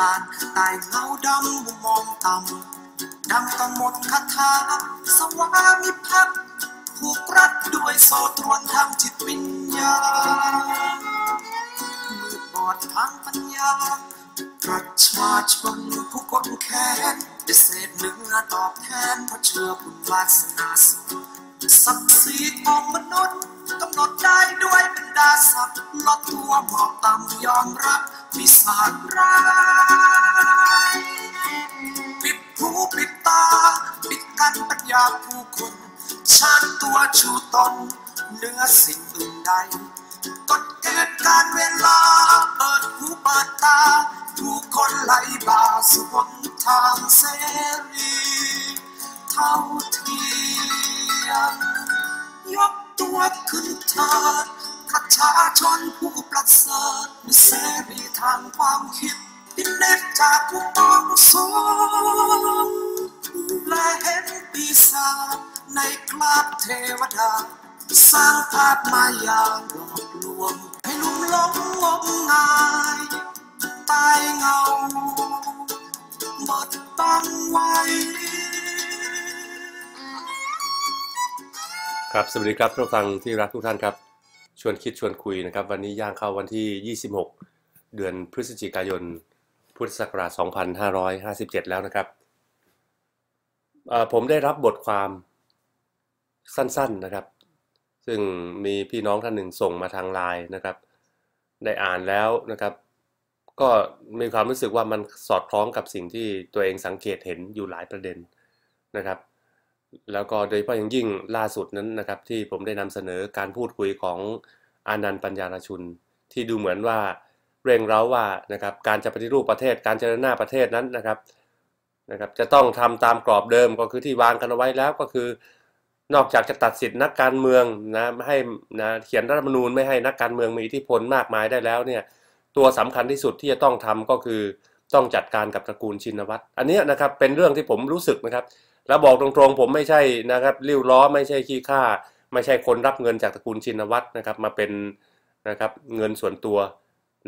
ลานตายเงาดำมองต่ำดำกังมดคาถาสวามิภักดิ์ผูกรัดด้วยโซตรวนทางจิตวิญญาณมืดบอดทางปัญญาประชาชนผู้กดแค้นจะเศษเนื้อตอบแทนเพราะเชื่อบุญวาสนาสูงศักดิ์ศรีของมนุษย์กำหนดได้ด้วยบรรดาศักดิ์ลดตัวหมอบต่ำยอมรับที่สาดร้ายปิดหูปิดตาปิดกันปัญญาผู้คนชาติตัวชูตนเนื้อสิ่งอื่นใดกดเกิดการเวลาเปิดหูเปิดตาผู้คนไหลบ่าสวนทางเสรีเท่าเทียมยกตัวขึ้นเถิดชาชนผู้ประเสริฐเสรีทางความคิดที่เล็กจากผู้ต้องสงและเห็นปีศาจในคราบเทวดา สร้างภาพมาอย่างหลอกลวงให้ลุ่มหลงงมงาย ตายเงาหมดบังไว้ ครับ สวัสดีครับท่านผู้ฟังที่รักทุกท่านครับชวนคิดชวนคุยนะครับ วันนี้ย่างเข้าวันที่ 26 เดือนพฤศจิกายน พุทธศักราช2557 แล้วนะครับ ผมได้รับบทความสั้นๆนะครับ ซึ่งมีพี่น้องท่านหนึ่งส่งมาทางไลน์นะครับ ได้อ่านแล้วนะครับ ก็มีความรู้สึกว่ามันสอดคล้องกับสิ่งที่ตัวเองสังเกตเห็นอยู่หลายประเด็นนะครับแล้วก็ โดยเฉพาะอย่างยิ่งล่าสุดนั้นนะครับ ที่ผมได้นำเสนอการพูดคุยของอานันต์ปัญญาราชุนที่ดูเหมือนว่าเร่งเร้าว่านะครับการจะปฏิรูปประเทศการเจริญหน้าประเทศนั้นนะครับนะครับ จะต้องทำตามกรอบเดิมก็คือที่วางกันเอาไว้แล้วก็คือ นอกจากจะตัดสิทธินักการเมืองนะไม่ให้นะเขียนรัฐธรรมนูญไม่ให้นักการเมืองมีอิทธิพลมากมายได้แล้ว เนี่ยตัวสำคัญที่สุดที่จะต้องทำก็คือต้องจัดการกับตระกูลชินวัตรอันนี้นะครับ เป็นเรื่องที่ผมรู้สึกนะครับแล้วบอกตรงๆ ผมไม่ใช่นะครับริ้วล้อไม่ใช่ขี้ข้าไม่ใช่คนรับเงินจากตระกูลชินวัตรนะครับ มาเป็นนะครับเงินส่วนตัว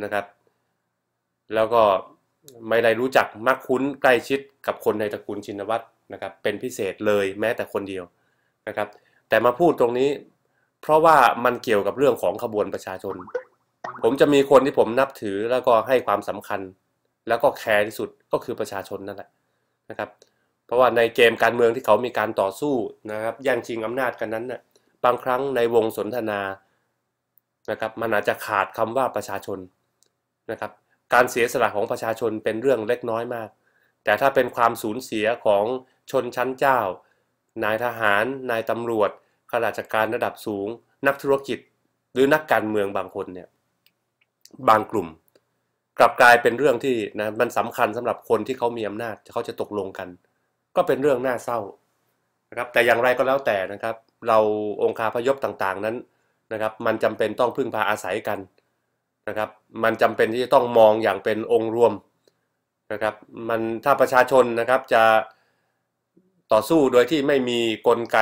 นะครับ แล้วก็ไม่ได้รู้จักมักคุ้นใกล้ชิดกับคนในตระกูลชินวัตรนะครับ เป็นพิเศษเลยแม้แต่คนเดียวนะครับ แต่มาพูดตรงนี้เพราะว่ามันเกี่ยวกับเรื่องของขบวนประชาชน ผมจะมีคนที่ผมนับถือแล้วก็ให้ความสำคัญ แล้วก็แคร์ที่สุดก็คือประชาชนนั่นแหละนะครับเพราะว่าในเกมการเมืองที่เขามีการต่อสู้นะครับแย่งชิงอำนาจกันนั้นนะ่ะบางครั้งในวงสนทนานะครับมันอาจจะขาดคำว่าประชาชนนะครับการเสียสละของประชาชนเป็นเรื่องเล็กน้อยมาก แต่ถ้าเป็นความสูญเสียของชนชั้นเจ้า นายทหาร นายตำรวจข้าราชการระดับสูง นักธุรกิจ หรือนักการเมืองบางคนเนี่ยบางกลุ่มกลับกลายเป็นเรื่องที่นะมันสำคัญสำหรับคนที่เขามีอำนาจเขาจะตกลงกันก็เป็นเรื่องน่าเศร้านะครับแต่อย่างไรก็แล้วแต่นะครับ เราองค์คาพยพต่างๆนั้นนะครับมันจำเป็นต้องพึ่งพาอาศัยกันนะครับ มันจำเป็นที่จะต้องมองอย่างเป็นองค์รวมนะครับมันถ้าประชาชนนะครับจะต่อสู้โดยที่ไม่มีกลไก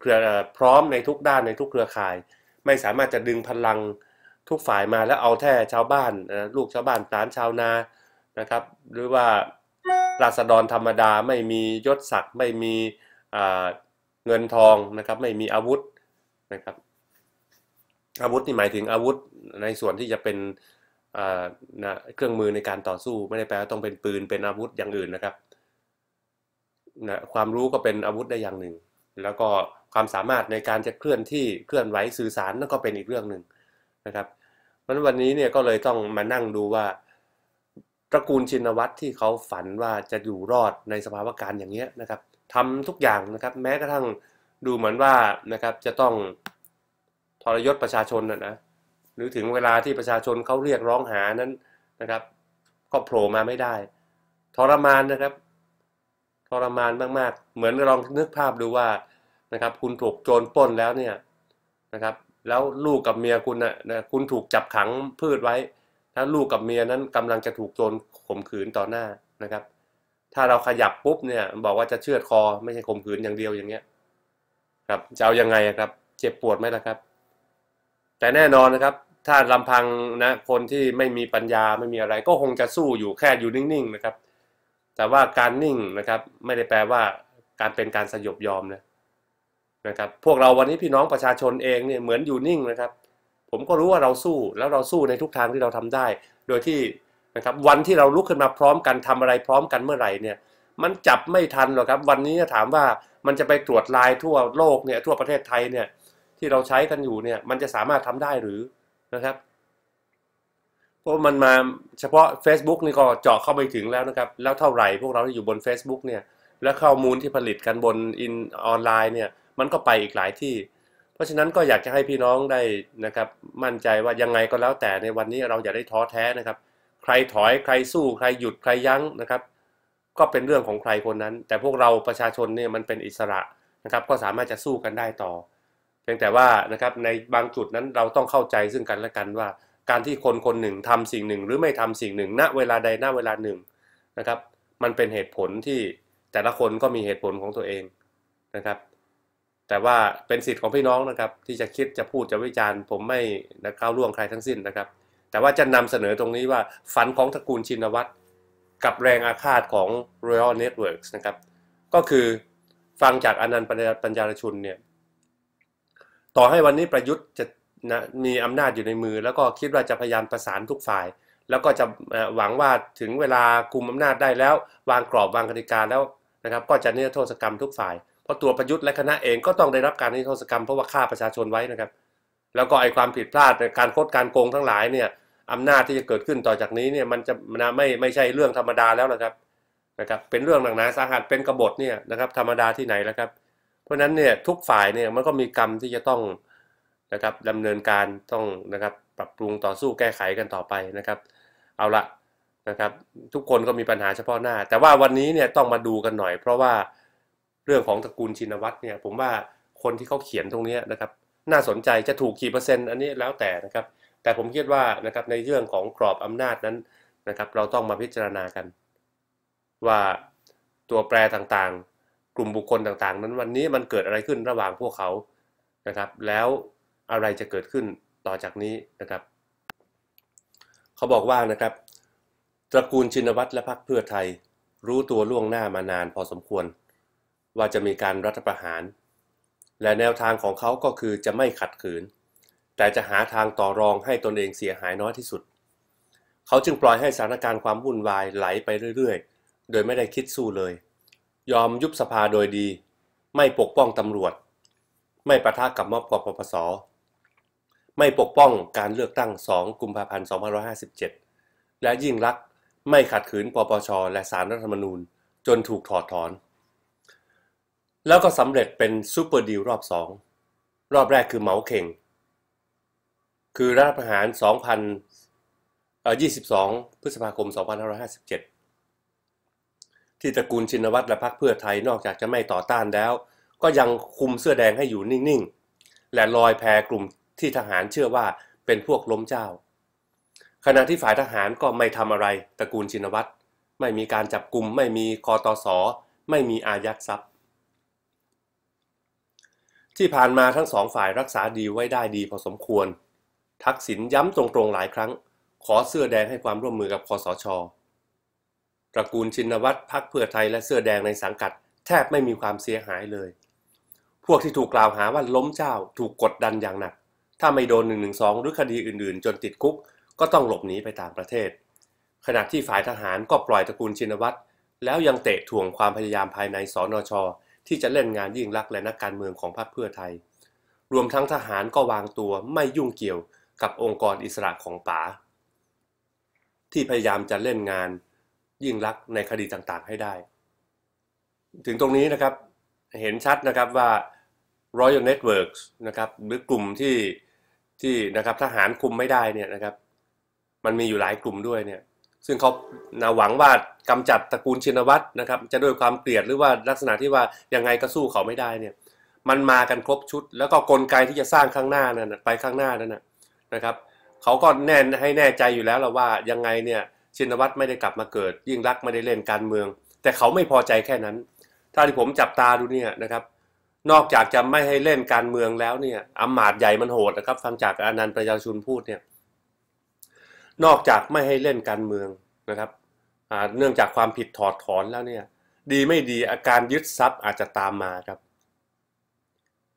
เครือพร้อมในทุกด้านในทุกเครือข่าย ไม่สามารถจะดึงพลังทุกฝ่ายมาแล้วเอาแท้ชาวบ้าน ลูกชาวบ้าน ตานชาวนานะครับ หรือว่าราษฎรธรรมดาไม่มียศศักดิ์ไม่มีเงินทองนะครับ ไม่มีอาวุธนะครับ อาวุธนี่หมายถึงอาวุธในส่วนที่จะเป็นเครื่องมือในการต่อสู้ไม่ได้แปลว่าต้องเป็นปืนเป็นอาวุธอย่างอื่นนะครับนะความรู้ก็เป็นอาวุธได้อย่างหนึ่ง แล้วก็ความสามารถในการจะเคลื่อนที่เคลื่อนไหวสื่อสารนั่นก็เป็นอีกเรื่องหนึ่งนะครับเพราะฉะนั้นวันนี้เนี่ยก็เลยต้องมานั่งดูว่าตระกูลชินวัตรที่เขาฝันว่าจะอยู่รอดในสภาวะการอย่างนี้นะครับทำทุกอย่างนะครับ แม้กระทั่งดูเหมือนว่านะครับจะต้อง ทรยศประชาชนนะนะหรือถึงเวลาที่ประชาชนเขาเรียกร้องหานั้นนะครับ ก็โผล่มาไม่ได้ ทรมานนะครับ ทรมานมาก ๆ เหมือนลองนึกภาพดูว่านะครับ คุณถูกโจรปล้นแล้วเนี่ยนะครับ แล้วลูกกับเมีย คุณนะนะคุณถูกจับขังพืชไว้ถ้าลูกกับเมียนั้นกำลังจะถูกโจรข่มขืนต่อหน้านะครับ ถ้าเราขยับปุ๊บเนี่ยบอกว่าจะเชือดคอ ไม่ใช่ข่มขืนอย่างเดียวอย่างเงี้ยครับจะเอายังไงครับ เจ็บปวดไหมล่ะครับ แต่แน่นอนนะครับ ถ้าลำพังนะคนที่ไม่มีปัญญาไม่มีอะไร ก็คงจะสู้อยู่แค่อยู่นิ่งๆนะครับ แต่ว่าการนิ่งนะครับ ไม่ได้แปลว่าการเป็นการสยบยอมนะนะครับพวกเราวันนี้พี่น้องประชาชนเองเนี่ยเหมือนอยู่นิ่งนะครับผมก็รู้ว่าเราสู้แล้วเราสู้ในทุกทางที่เราทำได้ โดยที่นะครับวันที่เราลุกขึ้นมาพร้อมกันทำอะไรพร้อมกันเมื่อไหร่เนี่ย มันจับไม่ทันหรอกครับ วันนี้ถามว่ามันจะไปตรวจลายทั่วโลกเนี่ยทั่วประเทศไทยเนี่ยที่เราใช้กันอยู่เนี่ย มันจะสามารถทำได้หรือนะครับเพราะมันมาเฉพาะ Facebook นี่ก็เจาะเข้าไปถึงแล้วนะครับ แล้วเท่าไหร่ พวกเราที่อยู่บน Facebook เนี่ย และข้อมูลที่ผลิตกันบนอินออนไลน์เนี่ยมันก็ไปอีกหลายที่เพราะฉะนั้นก็อยากจะให้พี่น้องได้นะครับ มั่นใจว่ายังไงก็แล้วแต่ในวันนี้เราอย่าได้ท้อแท้นะครับ ใครถอยใครสู้ใครหยุดใครยั้งนะครับ ก็เป็นเรื่องของใครคนนั้น แต่พวกเราประชาชนเนี่ยมันเป็นอิสระนะครับ ก็สามารถจะสู้กันได้ต่อ เพียงแต่ว่านะครับในบางจุดนั้นเราต้องเข้าใจซึ่งกันและกันว่า การที่คนคนหนึ่งทำสิ่งหนึ่ง หรือไม่ทำสิ่งหนึ่ง ณเวลาใดณเวลาหนึ่งนะครับ มันเป็นเหตุผลที่แต่ละคนก็มีเหตุผลของตัวเองนะครับแต่ว่าเป็นสิทธิ์ของพี่น้องนะครับที่จะคิดจะพูดจะวิจารณ์ ผมไม่นะก้าวล่วงใครทั้งสิ้นนะครับ แต่ว่าจะนำเสนอตรงนี้ว่าฝันของตระกูลชินวัตรกับแรงอาฆาตของ Royal Networks นะครับก็คือฟังจากอนันต์ปัญญาชุนเนี่ย ต่อให้วันนี้ประยุทธ์จะนะมีอำนาจอยู่ในมือ แล้วก็คิดว่าจะพยายามประสานทุกฝ่าย แล้วก็จะหวังว่าถึงเวลาคุมอำนาจได้แล้ว วางกรอบวางกติกาแล้วนะครับก็จะเนื้อโทษกรรมทุกฝ่ายเพราะตัวประยุทธ์และคณะเองก็ต้องได้รับการนิรโทษกรรม เพราะว่าฆ่าประชาชนไว้นะครับ แล้วก็ไอ้ความผิดพลาดในการโคดการโกงทั้งหลายเนี่ยอำนาจที่จะเกิดขึ้นต่อจากนี้เนี่ยมันจะนะไม่ไม่ใช่เรื่องธรรมดาแล้วนะครับนะครับเป็นเรื่องหนักหนาสาหัสเป็นกบฏเนี่ยนะครับธรรมดาที่ไหนแล้วครับ เพราะฉะนั้นเนี่ยทุกฝ่ายเนี่ยมันก็มีกรรมที่จะต้องนะครับดำเนินการต้องนะครับปรับปรุงต่อสู้แก้ไขกันต่อไปนะครับ เอาละนะครับทุกคนก็มีปัญหาเฉพาะหน้า แต่ว่าวันนี้เนี่ยต้องมาดูกันหน่อย เพราะว่าเรื่องของตระกูลชินวัตรเนี่ยผมว่าคนที่เขาเขียนตรงนี้นะครับน่าสนใจจะถูกกี่เปอร์เซ็นต์อันนี้แล้วแต่นะครับแต่ผมคิดว่านะครับในเรื่องของกรอบอำนาจนั้นนะครับเราต้องมาพิจารณากัน ว่าตัวแปรต่างๆ กลุ่มบุคคลต่างๆ นั้นวันนี้มันเกิดอะไรขึ้นระหว่างพวกเขานะครับแล้วอะไรจะเกิดขึ้นต่อจากนี้นะครับเขาบอกว่านะครับ ตระกูลชินวัตรและพรรคเพื่อไทย รู้ตัวล่วงหน้ามานานพอสมควรว่าจะมีการรัฐประหาร และแนวทางของเขาก็คือจะไม่ขัดขืน แต่จะหาทางต่อรองให้ตนเองเสียหายน้อยที่สุด เขาจึงปล่อยให้สถานการณ์ความวุ่นวายไหลไปเรื่อย ๆ โดยไม่ได้คิดสู้เลย ยอมยุบสภาโดยดี ไม่ปกป้องตำรวจ ไม่ประทะกับม็อบกปปสไม่ปกป้องการเลือกตั้ง 2 กุมภาพันธ์ 2557 และยิ่งรักไม่ขัดขืนปปชและสารรัฐธรรมนูญจนถูกถอดถอนแล้วก็สำเร็จเป็นซูเปอร์ดีลรอบสอง รอบแรกคือเหมาเข่ง คือรัฐประหาร2022 พฤษภาคม 2557 ที่ตระกูลชินวัตรและพรรคเพื่อไทยนอกจากจะไม่ต่อต้านแล้ว ก็ยังคุมเสื้อแดงให้อยู่นิ่งๆ และลอยแพกลุ่มที่ทหารเชื่อว่าเป็นพวกล้มเจ้า ขณะที่ฝ่ายทหารก็ไม่ทำอะไร ตระกูลชินวัตรไม่มีการจับกลุ่ม ไม่มีคอตอสอไม่มีอายัดทรัพย์ที่ผ่านมาทั้งสองฝ่ายรักษาดีไว้ได้ดีพอสมควร ทักษิณย้ำตรงๆหลายครั้ง ขอเสื้อแดงให้ความร่วมมือกับคอสชตระกูลชินวัตรพักเพื่อไทยและเสื้อแดงในสังกัดแทบไม่มีความเสียหายเลย พวกที่ถูกกล่าวหาว่าล้มเจ้าถูกกดดันอย่างหนัก ถ้าไม่โดนหนึ่งหรือคดีอื่นๆ จนติดคุกก็ต้องหลบหนีไปต่างประเทศ ขณะที่ฝ่ายทหารก็ปล่อยตระกูลชินวัตรแล้วยังเตะถ่วงความพยายามภายในสอนอชอที่จะเล่นงานยิ่งรักและนักการเมืองของพรรคเพื่อไทย รวมทั้งทหารก็วางตัวไม่ยุ่งเกี่ยวกับองค์กรอิสระของป๋าที่พยายามจะเล่นงานยิ่งรักในคดีต่างๆให้ได้ ถึงตรงนี้นะครับเห็นชัดนะครับว่า Royal Networks นะครับหรือกลุ่มที่ที่นะครับทหารคุมไม่ได้เนี่ยนะครับ มันมีอยู่หลายกลุ่มด้วยเนี่ยซึ่งเขาหวังว่ากำจัดตระกูลชินวัตรนะครับ จะด้วยความเกลียดหรือว่าลักษณะที่ว่ายังไงก็สู้เขาไม่ได้เนี่ยมันมากันครบชุด แล้วก็กลไกที่จะสร้างข้างหน้านั่นไปข้างหน้านั่นนะครับ เขาก็แน่ให้แน่ใจอยู่แล้วลาว่ายังไงเนี่ยชินวัตรไม่ได้กลับมาเกิด ยิ่งรักไม่ได้เล่นการเมือง แต่เขาไม่พอใจแค่นั้น ถ้าที่ผมจับตาดูเนี่ยนะครับ นอกจากจะไม่ให้เล่นการเมืองแล้วเนี่ยอำมาตย์ใหญ่มันโหดนะครับฟังจากอนันต์ประชาชุนพูดเนี่ยนอกจากไม่ให้เล่นการเมืองนะครับ เนื่องจากความผิดถอดถอนแล้วเนี่ยดีไม่ดีอาการยึดทรัพย์อาจจะตามมาครับ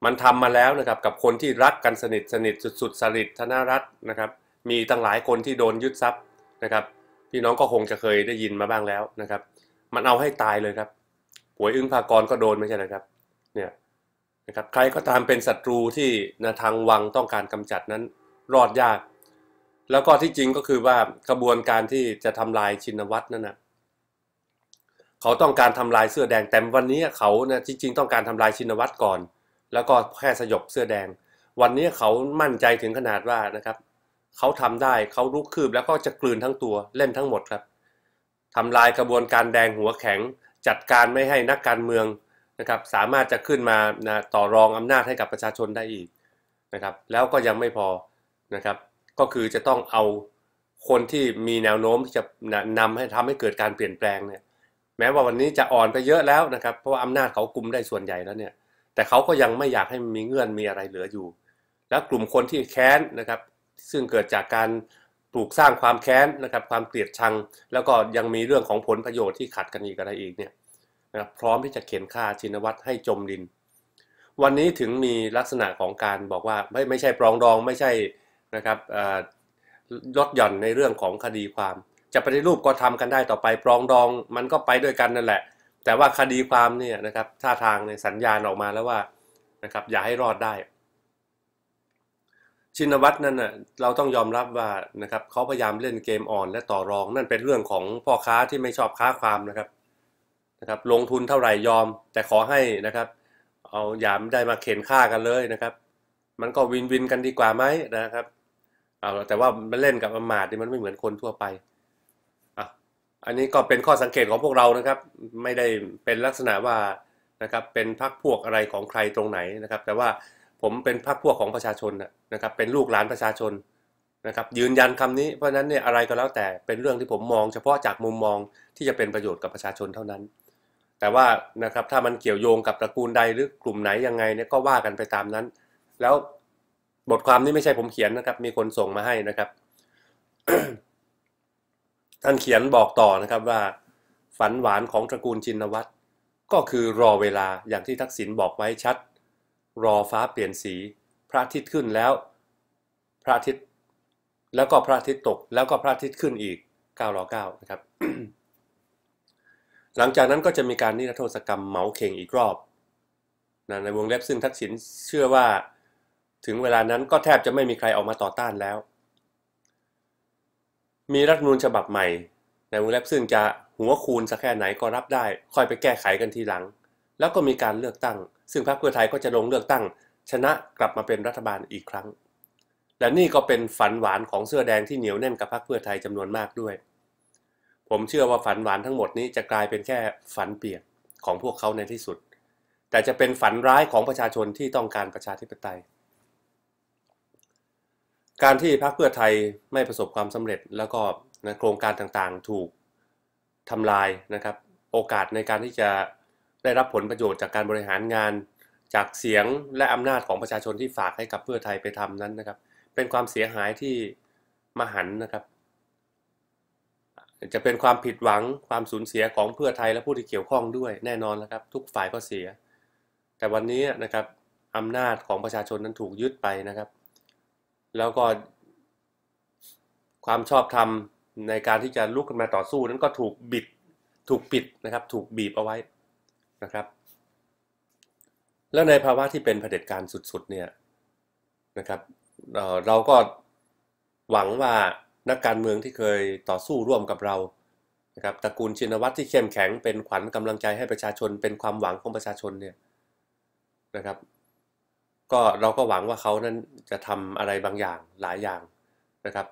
มันทำมาแล้วนะครับกับคนที่รักกันสนิทสนิทสุดๆสลิดธนรัตนนะครับ มีตั้งหลายคนที่โดนยึดทรัพย์นะครับพี่น้องก็คงจะเคยได้ยินมาบ้างแล้วนะครับ มันเอาให้ตายเลยครับหวยอึ้งพากรก็โดนไม่ใช่หรอครับเนี่ยนะครับใครก็ตามเป็นศัตรูที่นะทางวังต้องการกำจัดนั้นรอดยากแล้วก็ที่จริงก็คือว่ากระบวนการที่จะทำลายชินวัตรนั่นนะเขาต้องการทำลายเสื้อแดงแต่วันนี้เขานะี่จริง ๆ ต้องการทำลายชินวัตรก่อน แล้วก็แค่สยบเสื้อแดง วันนี้เขามั่นใจถึงขนาดว่านะครับ เขาทำได้เขารุกคืบแล้วก็จะกลืนทั้งตัวเล่นทั้งหมดครับ ทำลายกระบวนการแดงหัวแข็ง จัดการไม่ให้นักการเมืองนะครับ สามารถจะขึ้นมานะต่อรองอำนาจให้กับประชาชนได้อีกนะครับ แล้วก็ยังไม่พอนะครับก็คือจะต้องเอาคนที่มีแนวโน้มที่จะนำให้ทำให้เกิดการเปลี่ยนแปลงเนี่ยแม้ว่าวันนี้จะอ่อนไปเยอะแล้วนะครับ เพราะว่าอำนาจเขากลุ่มได้ส่วนใหญ่แล้วเนี่ยแต่เขาก็ยังไม่อยากให้มีเงื่อนมีอะไรเหลืออยู่ แล้วกลุ่มคนที่แค้นนะครับ ซึ่งเกิดจากการปลูกสร้างความแค้นนะครับความเกลียดชัง แล้วก็ยังมีเรื่องของผลประโยชน์ที่ขัดกันอีกอะไรอีกเนี่ยนะครับพร้อมที่จะเข็นฆ่าชินวัตรให้จมดิน วันนี้ถึงมีลักษณะของการบอกว่าไม่ไม่ใช่ปรองดองไม่ใช่นะครับลดหย่อนในเรื่องของคดีความ จะปฏิรูปก็ทำกันได้ต่อไป ปรองดองมันก็ไปด้วยกันนั่นแหละ แต่ว่าคดีความเนี่ยนะครับท่าทางในสัญญาณออกมาแล้วว่านะครับอย่าให้รอดได้ ชินวัตรนั่นน่ะเราต้องยอมรับว่านะครับเขาพยายามเล่นเกมอ่อนและต่อรอง นั่นเป็นเรื่องของพ่อค้าที่ไม่ชอบค้าความนะครับนะครับ ลงทุนเท่าไหร่ยอม แต่ขอให้นะครับเอาอยาาได้มาเข็นค่ากันเลยนะครับ มันก็วินวินกันดีกว่าไหมนะครับเอาแต่ว่ามันเล่นกับอมาดนี่มันไม่เหมือนคนทั่วไป อ่ะ อันนี้ก็เป็นข้อสังเกตของพวกเรานะครับ ไม่ได้เป็นลักษณะว่านะครับเป็นพรรคพวกอะไรของใครตรงไหนนะครับแต่ว่าผมเป็นพรรคพวกของประชาชนนะครับเป็นลูกหลานประชาชนนะครับยืนยันคำนี้ เพราะนั้นเนี่ยอะไรก็แล้วแต่เป็นเรื่องที่ผมมองเฉพาะจากมุมมองที่จะเป็นประโยชน์กับประชาชนเท่านั้น แต่ว่านะครับถ้ามันเกี่ยวโยงกับตระกูลใดหรือกลุ่มไหนยังไงเนี่ยก็ว่ากันไปตามนั้น แล้วบทความนี้ไม่ใช่ผมเขียนนะครับ มีคนส่งมาให้นะครับ ท่านเขียนบอกต่อนะครับว่าฝันหวานของตระกูลชินวัตรก็คือรอเวลาอย่างที่ทักษิณบอกไว้ชัด รอฟ้าเปลี่ยนสีพระอาทิตย์ขึ้นแล้ว พระอาทิตย์แล้วก็พระอาทิตย์ตก แล้วก็พระอาทิตย์ขึ้นอีก9รอ9นะครับ หลังจากนั้นก็จะมีการนิรโทษกรรมเหมาเข่งอีกรอบนะในวงเล็บซึ่งทักษิณเชื่อว่าถึงเวลานั้นก็แทบจะไม่มีใครออกมาต่อต้านแล้ว มีรัฐมนูลฉบับใหม่ ในวงเล็บซึ่งจะหัวคูณสักแค่ไหนก็รับได้ ค่อยไปแก้ไขกันทีหลัง แล้วก็มีการเลือกตั้ง ซึ่งพรรคเพื่อไทยก็จะลงเลือกตั้ง ชนะกลับมาเป็นรัฐบาลอีกครั้ง และนี่ก็เป็นฝันหวานของเสื้อแดงที่เหนียวแน่นกับพรรคเพื่อไทยจำนวนมากด้วย ผมเชื่อว่าฝันหวานทั้งหมดนี้จะกลายเป็นแค่ฝันเปียกของพวกเขาในที่สุด แต่จะเป็นฝันร้ายของประชาชนที่ต้องการประชาธิปไตยการที่พรรคเพื่อไทยไม่ประสบความสำเร็จแล้วก็นะโครงการต่างๆถูกทำลายนะครับ โอกาสในการที่จะได้รับผลประโยชน์จากการบริหารงานจากเสียงและอำนาจของประชาชนที่ฝากให้กับเพื่อไทยไปทำนั้นนะครับ เป็นความเสียหายที่มหันนะครับ จะเป็นความผิดหวังความสูญเสียของเพื่อไทยและผู้ที่เกี่ยวข้องด้วยแน่นอนนะครับ ทุกฝ่ายก็เสีย แต่วันนี้นะครับอำนาจของประชาชนนั้นถูกยึดไปนะครับแล้วก็ความชอบธรรมในการที่จะลุกขึ้นมาต่อสู้นั้นก็ถูกบิดถูกปิดนะครับ ถูกบีบเอาไว้นะครับ แล้วในภาวะที่เป็นเผด็จการ สุด ๆ เนี่ยนะครับเราก็หวังว่านักการเมืองที่เคยต่อสู้ร่วมกับเรา นะครับตระกูลชินวัตรที่เข้มแข็งเป็นขวัญกำลังใจให้ประชาชน เป็นความหวังของประชาชนเนี่ยนะครับก็เราก็หวังว่าเขานั้นจะทำอะไรบางอย่างหลายอย่างนะครับ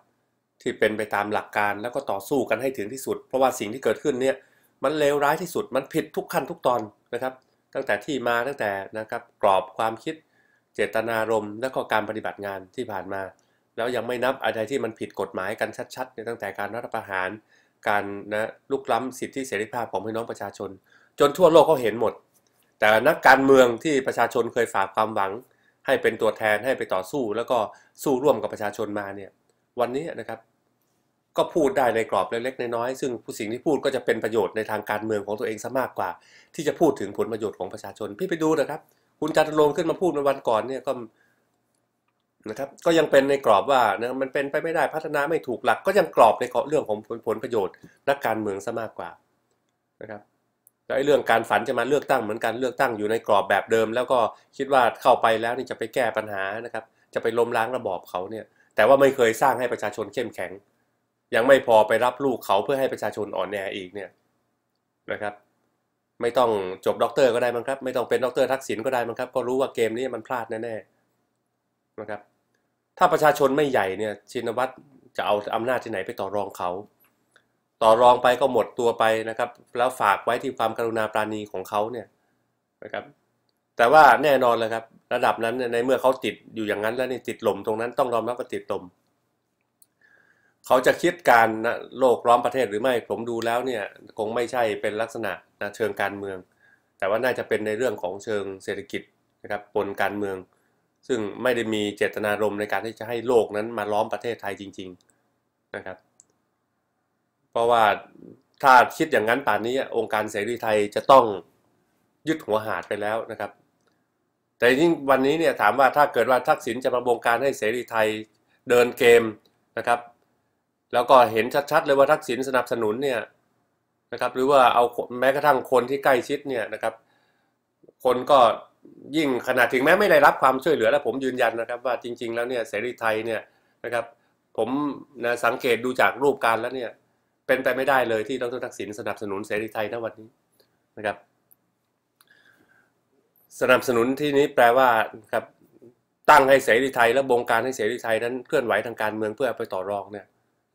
ที่เป็นไปตามหลักการแล้วก็ต่อสู้กันให้ถึงที่สุด เพราะว่าสิ่งที่เกิดขึ้น เนี่ยมันเลวร้ายที่สุดมันผิดทุกขั้นทุกตอนนะครับ ตั้งแต่ที่มาตั้งแต่นะครับกรอบความคิดเจตนารมณ์และก็การปฏิบัติงานที่ผ่านมา แล้วยังไม่นับอะไรที่มันผิดกฎหมายกันชัดๆนตั้งแต่การรัฐประหาร การนะลุกล้ำสิทธิเสรีภาพของพี่น้องประชาชน จนทั่วโลกเขาเห็นหมด แต่นักการเมืองที่ประชาชนเคยฝากความหวังให้เป็นตัวแทนให้ไปต่อสู้แล้วก็สู้ร่วมกับประชาชนมาเนี่ยวันนี้นะครับก็พูดได้ในกรอบเล็กๆน้อยๆซึ่งผู้สิ่งที่พูดก็จะเป็นประโยชน์ในทางการเมืองของตัวเองซะมากกว่า ที่จะพูดถึงผลประโยชน์ของประชาชนพี่ไปดูนะครับ คุณจันทร์ลงขึ้นมาพูดในวันก่อนเนี่ยก็นะครับก็ยังเป็นในกรอบว่านะมันเป็นไปไม่ได้พัฒนาไม่ถูกหลัก ก็ยังกรอบในเรื่องของผลประโยชน์ นักการเมืองซะมากกว่านะครับแล้วไอ้เรื่องการฝันจะมาเลือกตั้งเหมือนกันเลือกตั้งอยู่ในกรอบแบบเดิม แล้วก็คิดว่าเข้าไปแล้วนี่จะไปแก้ปัญหานะครับ จะไปล้มล้างระบอบเขาเนี่ย แต่ว่าไม่เคยสร้างให้ประชาชนเข้มแข็ง ยังไม่พอไปรับลูกเขาเพื่อให้ประชาชนอ่อนแออีกเนี่ยนะครับ ไม่ต้องจบด็อกเตอร์ก็ได้มั้งครับ ไม่ต้องเป็นด็อกเตอร์ทักษิณก็ได้มั้งครับก็รู้ว่าเกมนี้มันพลาดแน่ๆนะครับถ้าประชาชนไม่ใหญ่เนี่ยชินวัตรจะเอาอำนาจที่ไหนไปต่อรองเขาต่อรองไปก็หมดตัวไปนะครับ แล้วฝากไว้ที่ความกรุณาปราณีของเขาเนี่ยนะครับ แต่ว่าแน่นอนเลยครับ ระดับนั้นในเมื่อเขาติดอยู่อย่างนั้น แล้วนี่ติดหล่มตรงนั้นต้องรอมรับว็ติดลมเขาจะคิดการนะโลกร้อมประเทศหรือไม่ผมดูแล้วเนี่ยคงไม่ใช่เป็นลักษณะนะเชิงการเมือง แต่ว่าน่าจะเป็นในเรื่องของเชิงเศรษฐกิจนะครับปนการเมือง ซึ่งไม่ได้มีเจตนารมณ์ในการที่จะให้โลกนั้นมาล้อมประเทศไทยจริง ๆนะครับเพราะว่าถ้าคิดอย่างนั้นป่านนี้องค์การเสรีไทยจะต้องยึดหัวหาดไปแล้วนะครับ แต่ยิ่งวันนี้เนี่ยถามว่าถ้าเกิดว่าทักษิณจะมาบงการให้เสรีไทยเดินเกมนะครับ แล้วก็เห็นชัด ๆ เลยว่าทักษิณสนับสนุนเนี่ยนะครับหรือว่าเอาแม้กระทั่งคนที่ใกล้ชิดเนี่ยนะครับคนก็ยิ่งขนาดถึงแม้ไม่ได้รับความช่วยเหลือแล้ว ผมยืนยันนะครับว่าจริง ๆแล้วเนี่ยเสรีไทยเนี่ยนะครับผมนะสังเกตดูจากรูปการแล้วเนี่ยเป็นไปไม่ได้เลยที่ดรทักษิณสนับสนุนเสรีไทยนวันนี้นะครับ สนับสนุนที่นี้แปลว่าครับตั้งให้เสรีไทย และบงการให้เสรีไทยนั้นเคลื่อนไหว ทางการเมืองเพื่อไปต่อรองเนี่ย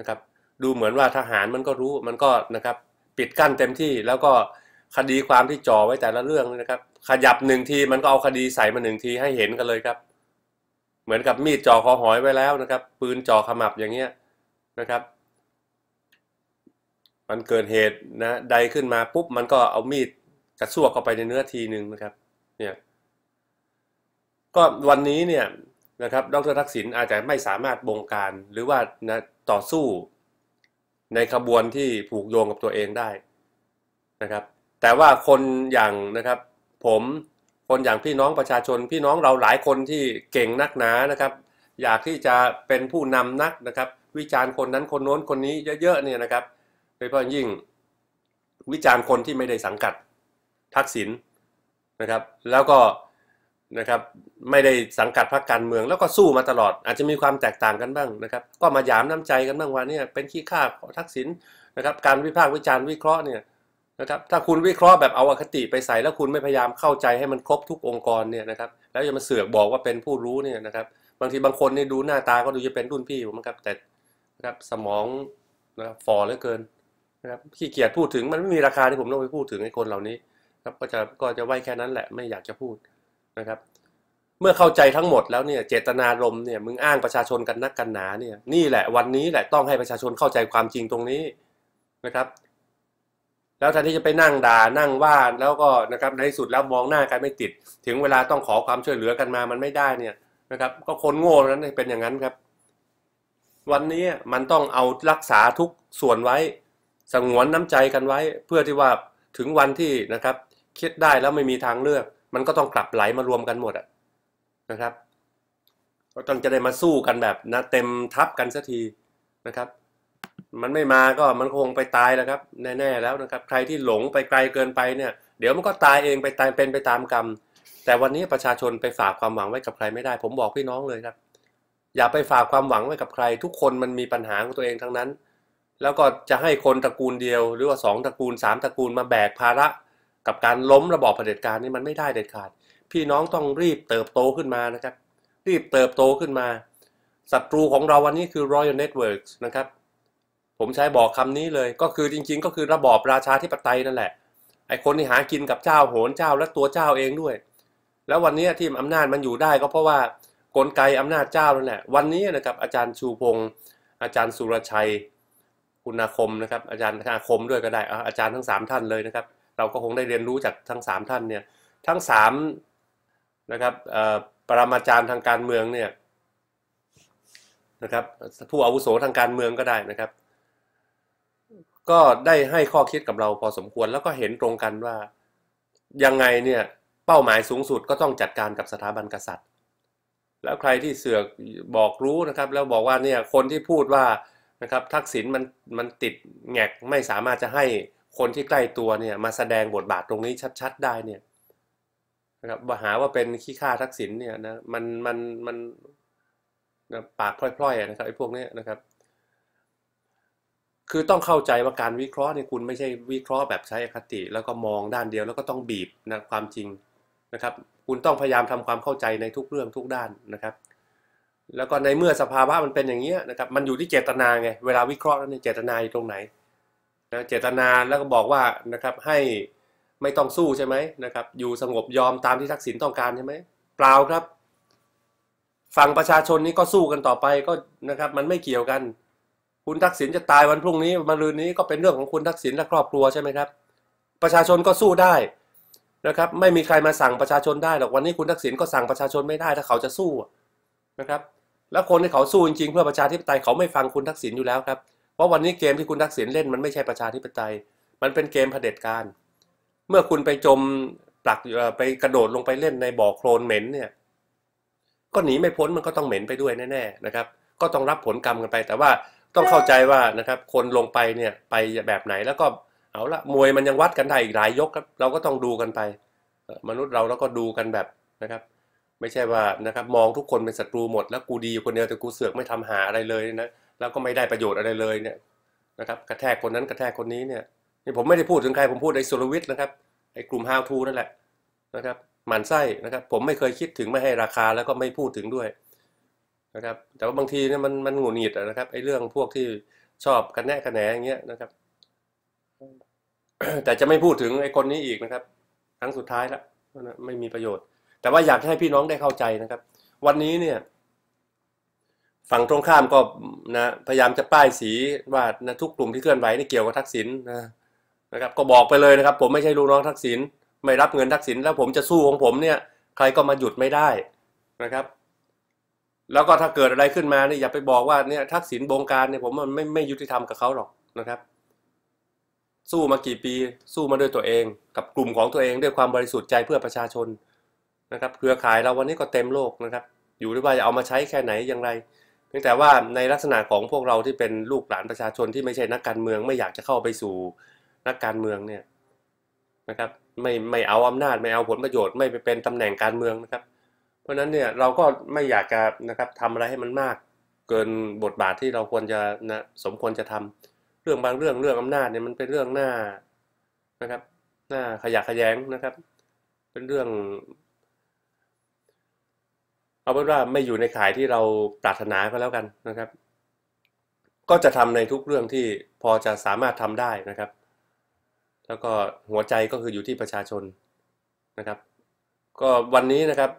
นะครับ ดูเหมือนว่าทหารมันก็รู้มันก็นะครับปิดกั้นเต็มที่แล้วก็คดีความที่จ่อไว้แต่ละเรื่องนะครับ ขยับหนึ่งทีมันก็เอาคดีใส่มาหนึ่งทีให้เห็นกันเลยครับ เหมือนกับมีดจ่อคอหอยไว้แล้วนะครับ ปืนจ่อขมับอย่างเงี้ยนะครับมันเกิดเหตุนะใดขึ้นมาปุ๊บมันก็เอามีดกระซวกเข้าไปในเนื้อทีหนึ่งนะครับเนี่ยก็วันนี้เนี่ยนะครับดรทักษิณอาจจะไม่สามารถบงการ หรือว่านะต่อสู้ในขบวนที่ผูกโยงกับตัวเองได้นะครับ แต่ว่าคนอย่างนะครับ ผมคนอย่างพี่น้องประชาชนพี่น้องเราหลายคนที่เก่งนักหนานะครับ อยากที่จะเป็นผู้นำนักนะครับ วิจารณ์คนนั้นคนโน้นคนนี้เยอะๆเนี่ยนะครับยเฉพาะยิ่งวิจารณ์คนที่ไม่ได้สังกัดทักษิณนะครับ แล้วก็นะครับไม่ได้สังกัดพรรคการเมือง แล้วก็สู้มาตลอด อาจจะมีความแตกต่างกันบ้างนะครับ ก็มาหยามน้ำใจกันบ้างว่าเนี่ยเป็นขี้ข้าของทักษิณนะครับการวิพากษ์วิจารณ์วิเคราะห์เนี่ยนะครับถ้าคุณวิเคราะห์แบบเอาอคติไปใส่ แล้วคุณไม่พยายามเข้าใจให้มันครบทุกองค์กรเนี่ยนะครับแล้วจะมาเสือกบอกว่าเป็นผู้รู้เนี่ยนะครับบางทีบางคนนี่ดูหน้าตาก็ดูจะเป็นรุ่นพี่ผมครับแต่นะครับสมองนะฟอเหลือเกินนะครับขี้เกียจพูดถึงมันไม่มีราคาที่ผมต้องไปพูดถึงใน้คนเหล่านี้ ครับก็จะก็จะไว้แค่นั้นแหละไม่อยากจะพูดนะครับ เมื่อเข้าใจทั้งหมดแล้วเนี่ย เจตนารมเนี่ยมึงอ้างประชาชนกันนักกันหนา เนี่ย นี่แหละวันนี้แหละต้องให้ประชาชนเข้าใจความจริงตรงนี้นะครับ แล้วแทนที่จะไปนั่งด่านั่งว่าแล้วก็นะครับในที่สุดแล้วมองหน้ากันไม่ติด ถึงเวลาต้องขอความช่วยเหลือกันมามันไม่ได้เนี่ยนะครับ ก็คนโง่นั้นเป็นอย่างนั้นครับ วันนี้มันต้องเอารักษาทุกส่วนไว้สงวนน้ำใจกันไว้เพื่อที่ว่าถึงวันที่นะครับคิดได้แล้วไม่มีทางเลือก มันก็ต้องกลับไหลมารวมกันหมดอะนะครับก็ต้องจะได้มาสู้กันแบบนะเต็มทับกันสักทีนะครับ มันไม่มาก็มันคงไปตายแล้วครับแน่ๆแล้วนะครับใครที่หลงไปไกลเกินไปเนี่ยเดี๋ยวมันก็ตายเองไปตายเป็นไปตามกรรม แต่วันนี้ประชาชนไปฝากความหวังไว้กับใครไม่ได้ ผมบอกพี่น้องเลยครับ อย่าไปฝากความหวังไว้กับใคร ทุกคนมันมีปัญหาของตัวเองทั้งนั้นแล้วก็จะให้คนตระกูลเดียว หรือว่าสองตระกูลสามตระกูลมาแบกภาระ กับการล้มระบอบเผด็จการนี่มันไม่ได้เด็ดขาด พี่น้องต้องรีบเติบโตขึ้นมานะครับ รีบเติบโตขึ้นมาศัตรูของเราวันนี้คือ Royal Networks นะครับ ผมใช้บอกคำนี้เลยก็คือจริง ๆ ก็คือระบอบราชาธิปไตยนั่นแหละ ไอ้คนที่หากินกับเจ้าโหนเจ้าและตัวเจ้าเองด้วย แล้ววันนี้ที่อำนาจมันอยู่ได้ ก็เพราะว่ากลไกอำนาจเจ้านั่นแหละวันนี้นะครับอาจารย์ชูพงศ์อาจารย์สุรชัยคุณอาคมนะครับอาจารย์อาคมด้วยก็ได้อาจารย์ทั้ง 3 ท่านเลยนะครับ เราก็คงได้เรียนรู้จากทั้ง 3 ท่านเนี่ยทั้ง3นะครับปรมาจารย์ทางการเมืองเนี่ยนะครับผู้อาวุโสทางการเมืองก็ได้นะครับ ก็ได้ให้ข้อคิดกับเราพอสมควรแล้วก็เห็นตรงกันว่ายังไงเนี่ยเป้าหมายสูงสุดก็ต้องจัดการกับสถาบันกษัตริย์ แล้วใครที่เสือกบอกรู้นะครับแล้วบอกว่าเนี่ยคนที่พูดว่านะครับทักษิณมันมันติดแงกไม่สามารถจะให้คนที่ใกล้ตัวเนี่ย มาแสดงบทบาทตรงนี้ชัด ๆ ได้เนี่ยนะครับ่าหาว่าเป็นขี้ข้าทักษิณเนี่ยนะมันมันมันนะปากพล่อย ๆนะครับไอ้พวกนี้นะครับ คือต้องเข้าใจว่าการวิเคราะห์เนี่ยคุณไม่ใช่วิเคราะห์แบบใช้อคติ แล้วก็มองด้านเดียว แล้วก็ต้องบีบนะความจริงนะครับ คุณต้องพยายามทำความเข้าใจในทุกเรื่องทุกด้านนะครับแล้วก็ในเมื่อสภาวะมันเป็นอย่างนี้นะครับมันอยู่ที่เจตนาไงเวลาวิเคราะห์แล้วเนี่ยเจตนาอยู่ตรงไหนนะเจตนาแล้วก็บอกว่านะครับให้ไม่ต้องสู้ใช่ไหมนะครับอยู่สงบยอมตามที่ทักษิณต้องการใช่ไหมเปล่าครับฝั่งประชาชนนี้ก็สู้กันต่อไปก็นะครับ มันไม่เกี่ยวกัน คุณทักษิณจะตายวันพรุ่งนี้มะรืนนี้ก็เป็นเรื่องของคุณทักษิณและครอบครัวใช่ไหมครับ ประชาชนก็สู้ได้นะครับ ไม่มีใครมาสั่งประชาชนได้หรอกวันนี้ คุณทักษิณก็สั่งประชาชนไม่ได้ถ้าเขาจะสู้นะครับแล้วคนที่เขาสู้จริงๆเพื่อประชาธิปไตยเขาไม่ฟังคุณทักษิณอยู่แล้วครับเพราะวันนี้เกมที่คุณทักษิณเล่นมันไม่ใช่ประชาธิปไตย มันเป็นเกมเผด็จการเมื่อคุณไปจมปลักไปกระโดดลงไปเล่นในบ่อโคลนเหม็นเนี่ยก็หนีไม่พ้นมันก็ต้องเหม็นไปด้วยแน่ ๆนะครับ ก็ต้องรับผลกรรมกันไป แต่ว่าต้องเข้าใจว่านะครับคนลงไปเนี่ยไปแบบไหนแล้วก็เอาละมวยมันยังวัดกันได้อีกหลายยกครับเราก็ต้องดูกันไป มนุษย์เราแล้วก็ดูกันแบบนะครับไม่ใช่ว่านะครับมองทุกคนเป็นศัตรูหมดแล้วกูดีคนเดียวแต่กูเสือกไม่ทำหาอะไรเลยนะแล้วก็ไม่ได้ประโยชน์อะไรเลยเนี่ยนะครับ กระแทกคนนั้นกระแทกคนนี้เนี่ยนี่ผมไม่ได้พูดถึงใครผมพูดในสุรวิทย์นะครับไอ้กลุ่ม How to นั่นแหละนะครับหมันไส้นะครับ ผมไม่เคยคิดถึงไม่ให้ราคาแล้วก็ไม่พูดถึงด้วยนะครับ แต่ว่าบางทีเนี่ยมันมันหงุดหงิดนะครับไอ้เรื่องพวกที่ชอบกันแนะกันแหนอย่างเงี้ยนะครับ แต่จะไม่พูดถึงไอ้คนนี้อีกนะครับครั้งสุดท้ายละไม่มีประโยชน์แต่ว่าอยากให้พี่น้องได้เข้าใจนะครับ วันนี้เนี่ยฝั่งตรงข้ามก็นะพยายามจะป้ายสีว่านะทุกกลุ่มที่เคลื่อนไหวนี่เกี่ยวกับทักษิณนนะครับ ก็บอกไปเลยนะครับ ผมไม่ใช่ลูกน้องทักษิณไม่รับเงินทักษิณแล้วผมจะสู้ของผมเนี่ยใครก็มาหยุดไม่ได้นะครับ แล้วก็ถ้าเกิดอะไรขึ้นมาเนี่ยอย่าไปบอกว่าเนี่ยทักษิณบงการเนี่ยผมมันไม่ไม่ยุติธรรมกับเขาหรอกนะครับ สู้มากี่ปี สู้มาด้วยตัวเอง กับกลุ่มของตัวเองด้วยความบริสุทธิ์ใจเพื่อประชาชนะครับเครือข่ายเราวันนี้ก็เต็มโลกนะครับ อยู่ที่ว่าจะเอามาใช้แค่ไหนอย่างไรเพียงแต่ว่าในลักษณะของพวกเราที่เป็นลูกหลานประชาชนที่ไม่ใช่นักการเมือง ไม่อยากจะเข้าไปสู่นักการเมืองเนี่ยนะครับ ไม่ไม่เอาอำนาจ ไม่เอาผลประโยชน์ไม่ไปเป็นตำแหน่งการเมืองนะครับ เพราะนั้นเนี่ยเราก็ไม่อยากจะนะครับทำอะไรให้มันมาก เกินบทบาทที่เราควรจะนะสมควรจะทำ เรื่องบางเรื่องเรื่องอำนาจเนี่ยมันเป็นเรื่องหน้านะครับ หน้าขยะขยงนะครับ เป็นเรื่องเอาเป็นว่าไม่อยู่ในข่ายที่เราปรารถนาก็แล้วกันนะครับ ก็จะทำในทุกเรื่องที่พอจะสามารถทำได้นะครับ แล้วก็หัวใจก็คืออยู่ที่ประชาชนนะครับ ก็วันนี้นะครับ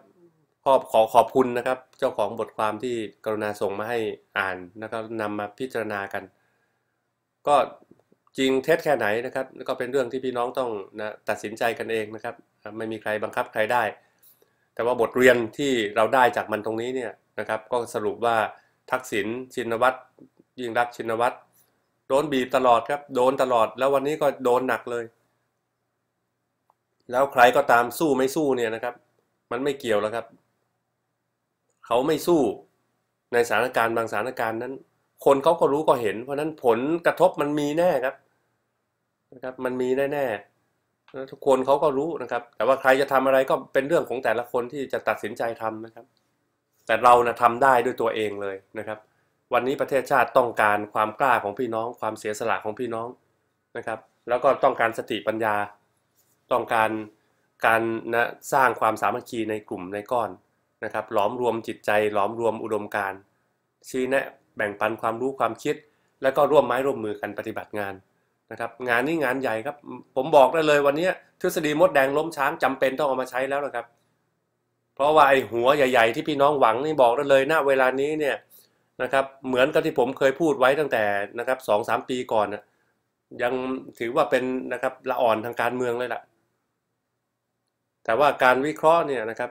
ขอบขอขอบคุณนะครับ เจ้าของบทความที่กรุณาส่งมาให้อ่านแล้วก็นำมาพิจารณากัน ก็จริงเท็จแค่ไหนนะครับ ก็เป็นเรื่องที่พี่น้องต้องนะตัดสินใจกันเองนะครับ ไม่มีใครบังคับใครได้แต่ว่าบทเรียนที่เราได้จากมันตรงนี้เนี่ยนะครับ ก็สรุปว่าทักษิณชินวัตรยิ่งรักชินวัตรโดนบีบตลอดครับ โดนตลอดแล้ววันนี้ก็โดนหนักเลย แล้วใครก็ตามสู้ไม่สู้เนี่ยนะครับ มันไม่เกี่ยวแล้วครับ เขาไม่สู้ในสถานการณ์บางสถานการณ์นั้น คนเขาก็รู้ก็เห็น เพราะนั้นผลกระทบมันมีแน่ครับนะครับ มันมีแน่ๆทุกคนเขาก็รู้นะครับแต่ว่าใครจะทำอะไรก็เป็นเรื่องของแต่ละคนที่จะตัดสินใจทำนะครับ แต่เรานะทำได้ด้วยตัวเองเลยนะครับ วันนี้ประเทศชาติต้องการความกล้าของพี่น้องความเสียสละของพี่น้องนะครับ แล้วก็ต้องการสติปัญญา ต้องการการนะสร้างความสามัคคีในกลุ่มในก้อนนะครับหลอมรวมจิตใจ หลอมรวมอุดมการชี้แนะแบ่งปันความรู้ความคิด และก็ร่วมไม้ร่วมมือกัน ปฏิบัติงานนะครับงานนี้งานใหญ่ครับ ผมบอกได้เลยวันนี้ทฤษฎีมดแดงล้มช้างจำเป็นต้องเอามาใช้แล้วนะครับ เพราะว่าไอ้หัวใหญ่ๆที่พี่น้องหวังนี่บอกได้เลยณเวลานี้เนี่ยนะครับ เหมือนกับที่ผมเคยพูดไว้ตั้งแต่นะครับสองสามปีก่อนนะยังถือว่าเป็นนะครับละอ่อนทางการเมืองเลยล่ะ แต่ว่าการวิเคราะห์เนี่ยนะครับ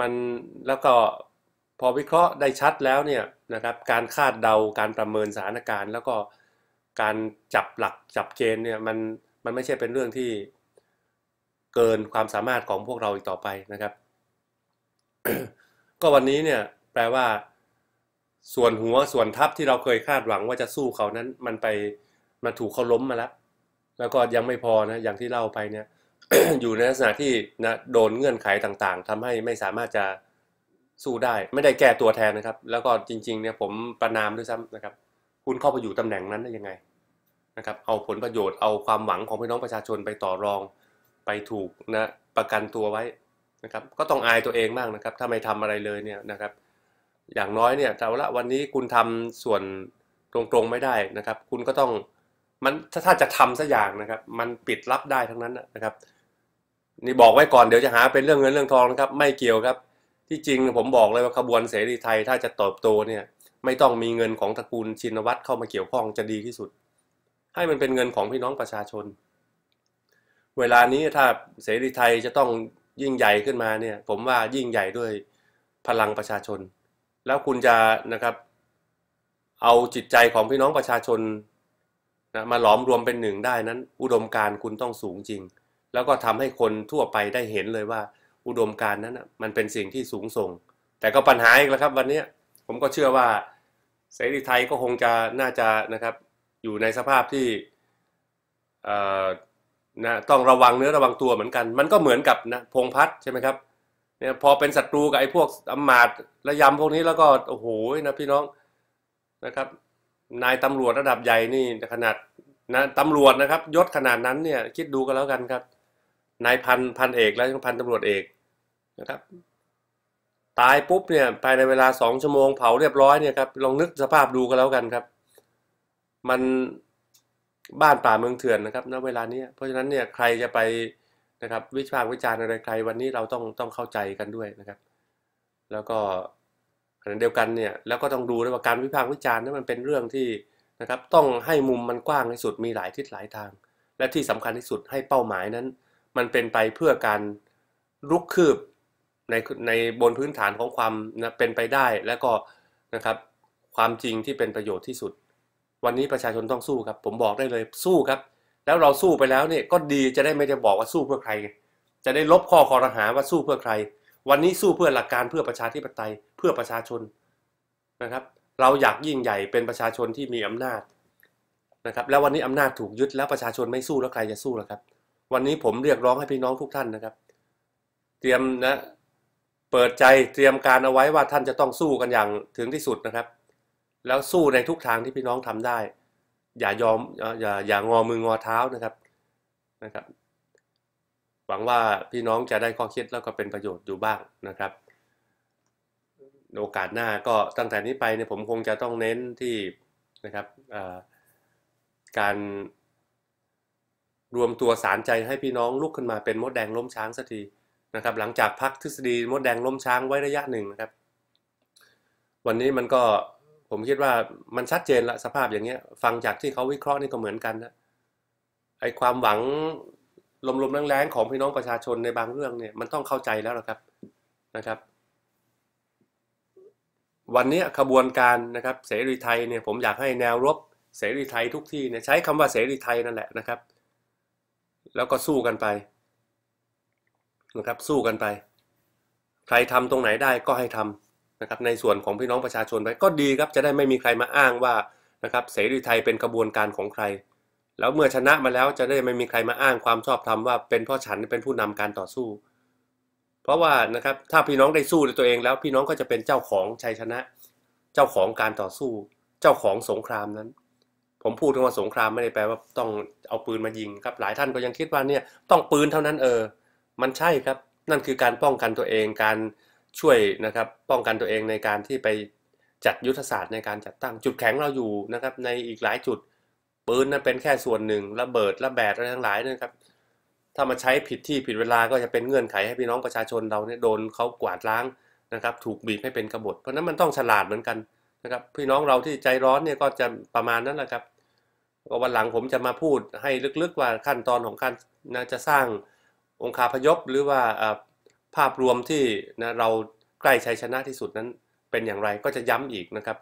มันแล้วก็พอวิเคราะห์ได้ชัดแล้วเนี่ยนะครับ การคาดเดาการประเมินสถานการณ์แล้วก็การจับหลักจับเกณฑ์เนี่ยมันมันไม่ใช่เป็นเรื่องที่เกินความสามารถของพวกเราอีกต่อไปนะครับ ก็วันนี้เนี่ยแปลว่า ส่วนหัวส่วนทัพที่เราเคยคาดหวังว่าจะสู้เขานั้น มันไปมาถูกเขาล้มมาแล้วแล้วก็ยังไม่พอนะอย่างที่เล่าไปเนี่ย อยู่ในลักษณะที่นะโดนเงื่อนไขต่างๆ ทำให้ไม่สามารถจะสู้ได้ ไม่ได้แก้ตัวแทนนะครับ แล้วก็จริงๆเนี่ยผมประนามด้วยซ้ำนะครับคุณเข้าไปอยู่ตำแหน่งนั้นได้ยังไงนะครับ เอาผลประโยชน์ เอาความหวังของพี่น้องประชาชนไปต่อรอง ไปถูกนะ ประกันตัวไว้นะครับ ก็ต้องอายตัวเองมากนะครับ ถ้าไม่ทำอะไรเลยเนี่ยนะครับ อย่างน้อยเนี่ยแต่ละวันนี้คุณทำส่วนตรงๆไม่ได้นะครับ คุณก็ต้องมันถ้าจะทำสักอย่างนะครับ มันปิดลับได้ทั้งนั้นนะครับ นี่บอกไว้ก่อนเดี๋ยวจะหาเป็นเรื่องเงินเรื่องทองนะครับ ไม่เกี่ยวครับ ที่จริงผมบอกเลยว่าขบวนเสรีไทย ถ้าจะเติบโตเนี่ยไม่ต้องมีเงินของตระกูลชินวัตรเข้ามาเกี่ยวข้องจะดีที่สุด ให้มันเป็นเงินของพี่น้องประชาชน เวลานี้ถ้าเสรีไทยจะต้องยิ่งใหญ่ขึ้นมาเนี่ย ผมว่ายิ่งใหญ่ด้วยพลังประชาชน แล้วคุณจะนะครับ เอาจิตใจของพี่น้องประชาชนนะมาหลอมรวมเป็นหนึ่งได้นั้น อุดมการคุณต้องสูงจริง แล้วก็ทำให้คนทั่วไปได้เห็นเลยว่า อุดมการนั้นนะมันเป็นสิ่งที่สูงส่ง แต่ก็ปัญหาอีกแล้วครับวันนี้ผมก็เชื่อว่าเสรีไทยก็คงจะน่าจะนะครับอยู่ในสภาพที่นะต้องระวังเนื้อระวังตัวเหมือนกัน มันก็เหมือนกับนะพงพัฒใช่ไหมครับเนี่ยพอเป็นศัตรูกับไอ้พวกอามาตย์ระยำพวกนี้แล้วก็โอ้โหนะพี่น้องนะครับ นายตำรวจระดับใหญ่นี่ขนาดนะตำรวจนะครับยศขนาดนั้นเนี่ยคิดดูกันแล้วกันครับนายพันพันเอกแล้วพันตำรวจเอกนะครับตายปุ๊บเนี่ยภายในเวลาสองชั่วโมงเผาเรียบร้อยเนี่ยครับลองนึกสภาพดูกันแล้วกันครับมันบ้านป่าเมืองเถื่อนนะครับณเวลานี้เพราะฉะนั้นเนี่ยใครจะไปนะครับวิพากษ์วิจารณ์อะไรใคร วันนี้เราต้องต้องเข้าใจกันด้วยนะครับแล้วก็ขณะเดียวกันเนี่ยแล้วก็ต้องดูด้วยว่าการวิพากษ์วิจารณ์นั้นมันเป็นเรื่องที่นะครับต้องให้มุมมันกว้างที่สุดมีหลายทิศหลายทาง และที่สำคัญที่สุดให้เป้าหมายนั้น มันเป็นไปเพื่อการลุกคืบในในบนพื้นฐานของความนะเป็นไปได้แล้วก็นะครับความจริงที่เป็นประโยชน์ที่สุด วันนี้ประชาชนต้องสู้ครับ ผมบอกได้เลยสู้ครับ แล้วเราสู้ไปแล้วเนี่ยก็ดีจะได้ไม่จะบอกว่าสู้เพื่อใคร จะได้ลบข้อคอรหาว่าสู้เพื่อใคร วันนี้สู้เพื่อหลักการเพื่อประชาธิปไตยเพื่อประชาชนนะครับ เราอยากยิ่งใหญ่เป็นประชาชนที่มีอำนาจนะครับ แล้ววันนี้อำนาจถูกยึดแล้วประชาชนไม่สู้แล้วใครจะสู้ล่ะครับ วันนี้ผมเรียกร้องให้พี่น้องทุกท่านนะครับ เตรียมนะเปิดใจเตรียมการเอาไว้ว่าท่านจะต้องสู้กันอย่างถึงที่สุดนะครับ แล้วสู้ในทุกทางที่พี่น้องทำได้อย่ายอมอย่าอย่างอมืองอเท้านะครับนะครับ หวังว่าพี่น้องจะได้ข้อคิดแล้วก็เป็นประโยชน์อยู่บ้างนะครับ โอกาสหน้าก็ตั้งแต่นี้ไปเนี่ยผมคงจะต้องเน้นที่นะครับการ รวมตัวสารใจให้พี่น้องลุกขึ้นมาเป็นมดแดงล้มช้างสักทีนะครับหลังจากพักทฤษฎีมดแดงล้มช้างไว้ระยะหนึ่งนะครับ วันนี้มันก็ผมคิดว่ามันชัดเจนละสภาพอย่างเงี้ย ฟังจากที่เขาวิเคราะห์นี่ก็เหมือนกันนะไอความหวังลมๆแรงๆของพี่น้องประชาชนในบางเรื่องเนี่ยมันต้องเข้าใจแล้วนะครับนะครับ วันนี้ขบวนการนะครับเสรีไทยเนี่ยผมอยากให้แนวรบเสรีไทยทุกที่เนี่ยใช้คำว่าเสรีไทยนั่นแหละนะครับ แล้วก็สู้กันไปนะครับสู้กันไป ใครทำตรงไหนได้ก็ให้ทำนะครับในส่วนของพี่น้องประชาชนไปก็ดีครับจะได้ไม่มีใครมาอ้างว่านะครับเสรีไทยเป็นกระบวนการของใคร แล้วเมื่อชนะมาแล้วจะได้ไม่มีใครมาอ้างความชอบธรรมว่า เป็นพ่อฉันเป็นผู้นำการต่อสู้ เพราะว่านะครับถ้าพี่น้องได้สู้ด้วยตัวเองแล้ว พี่น้องก็จะเป็นเจ้าของชัยชนะ เจ้าของการต่อสู้ เจ้าของสงครามนั้น ผมพูดถึงว่าสงครามไม่ได้แปลว่าต้องเอาปืนมายิงครับหลายท่านก็ยังคิดว่าเนี่ยต้องปืนเท่านั้นเออมันใช่ครับนั่นคือการป้องกันตัวเองการช่วยนะครับป้องกันตัวเองในการที่ไปจัดยุทธศาสตร์ในการจัดตั้งจุดแข็งเราอยู่นะครับ ในอีกหลายจุดปืนนั้นเป็นแค่ส่วนหนึ่ง ระเบิดระแบดอะไรทั้งหลายนะครับ ถ้ามาใช้ผิดที่ผิดเวลาก็จะเป็นเงื่อนไขให้พี่น้องประชาชนเราเนี่ยโดนเขากวาดล้างนะครับ ถูกบีบให้เป็นกบฏเพราะนั้นมันต้องฉลาดเหมือนกันนะครับพี่น้องเราที่ใจร้อนเนี่ยก็จะประมาณนั้นแหละครับก็วันหลังผมจะมาพูดให้ลึกๆว่าขั้นตอนของการนะจะสร้างองคาพยพหรือว่าภาพรวมที่นะเราใกล้ชัยชนะที่สุดนั้นเป็นอย่างไรก็จะย้ำอีกนะครับ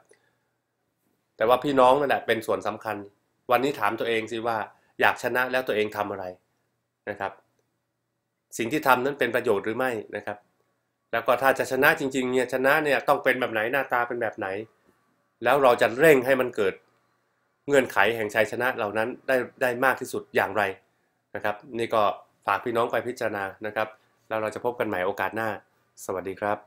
แต่ว่าพี่น้องนั่นแหละเป็นส่วนสำคัญ วันนี้ถามตัวเองสิว่าอยากชนะแล้วตัวเองทำอะไรนะครับ สิ่งที่ทำนั้นเป็นประโยชน์หรือไม่นะครับ แล้วก็ถ้าจะชนะจริงๆเนี่ยชนะเนี่ยต้องเป็นแบบไหนหน้าตาเป็นแบบไหน แล้วเราจะเร่งให้มันเกิด เงื่อนไขแห่งชัยชนะเหล่านั้นได้ได้มากที่สุดอย่างไรนะครับ นี่ก็ฝากพี่น้องไปพิจารณานะครับ แล้วเราจะพบกันใหม่โอกาสหน้าสวัสดีครับ